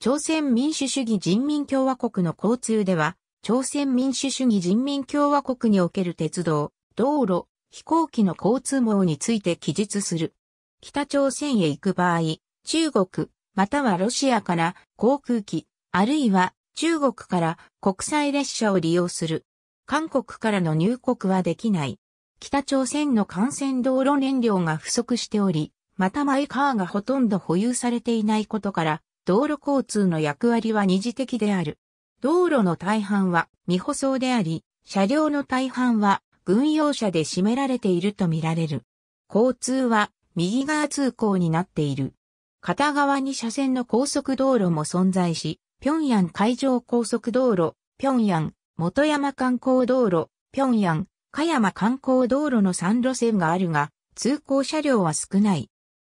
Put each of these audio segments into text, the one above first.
朝鮮民主主義人民共和国の交通では、朝鮮民主主義人民共和国における鉄道、道路、飛行機の交通網について記述する。北朝鮮へ行く場合、中国、またはロシアから航空機、あるいは中国から国際列車を利用する。韓国からの入国はできない。北朝鮮の幹線道路燃料が不足しており、またマイカーがほとんど保有されていないことから、道路交通の役割は二次的である。道路の大半は未舗装であり、車両の大半は軍用車で占められているとみられる。交通は右側通行になっている。片側に車線の高速道路も存在し、平壌海上高速道路、平壌元山観光道路、平壌香山観光道路の3路線があるが、通行車両は少ない。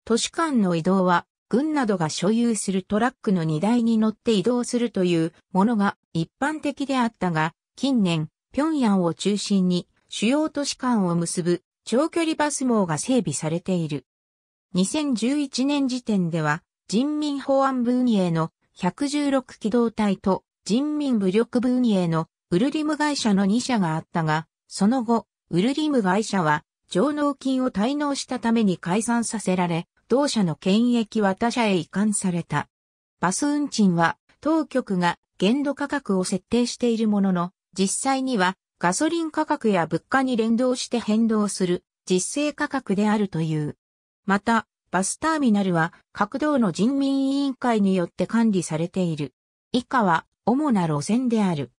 都市間の移動は軍などが所有するトラックの荷台に乗って移動するというものが一般的であったが、近年、平壌を中心に主要都市間を結ぶ長距離バス網が整備されている。2011年時点では人民法案分野への116機動隊と人民武力分野へのウルリム会社の2社があったが、その後、ウルリム会社は上納金を滞納したために解散させられ、同社の権益は他社へ移管された。バス運賃は当局が限度価格を設定しているものの、実際にはガソリン価格や物価に連動して変動する実勢価格であるという。また、バスターミナルは各道の人民委員会によって管理されている。以下は主な路線である。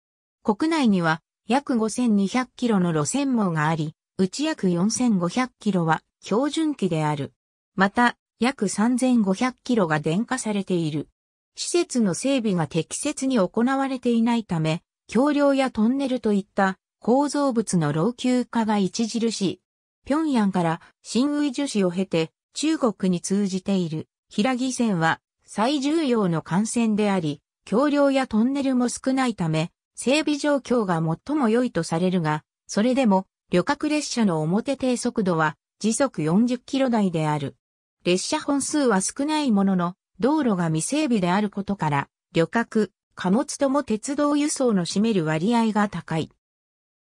国内には約5200キロの路線網があり、うち約4500キロは標準機である。また、約3500キロが電化されている。施設の整備が適切に行われていないため、橋梁やトンネルといった構造物の老朽化が著しい。平壌から新ウイジュ市を経て中国に通じている平木線は最重要の幹線であり、橋梁やトンネルも少ないため、整備状況が最も良いとされるが、それでも旅客列車の表低速度は時速40キロ台である。列車本数は少ないものの、道路が未整備であることから、旅客、貨物とも鉄道輸送の占める割合が高い。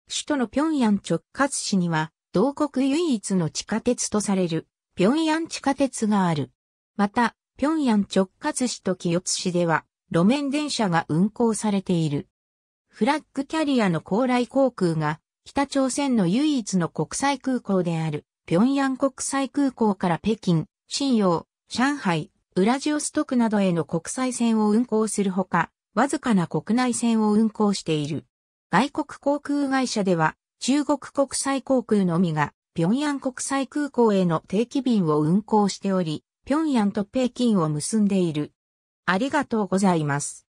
首都の平壌直轄市には、同国唯一の地下鉄とされる、平壌地下鉄がある。また、平壌直轄市と清津市では、路面電車が運行されている。フラッグキャリアの高麗航空が、北朝鮮の唯一の国際空港である、平壌国際空港から北京、信用、上海、ウラジオストクなどへの国際線を運航するほか、わずかな国内線を運航している。外国航空会社では、中国国際航空のみが、平壌国際空港への定期便を運航しており、平壌と北京を結んでいる。ありがとうございます。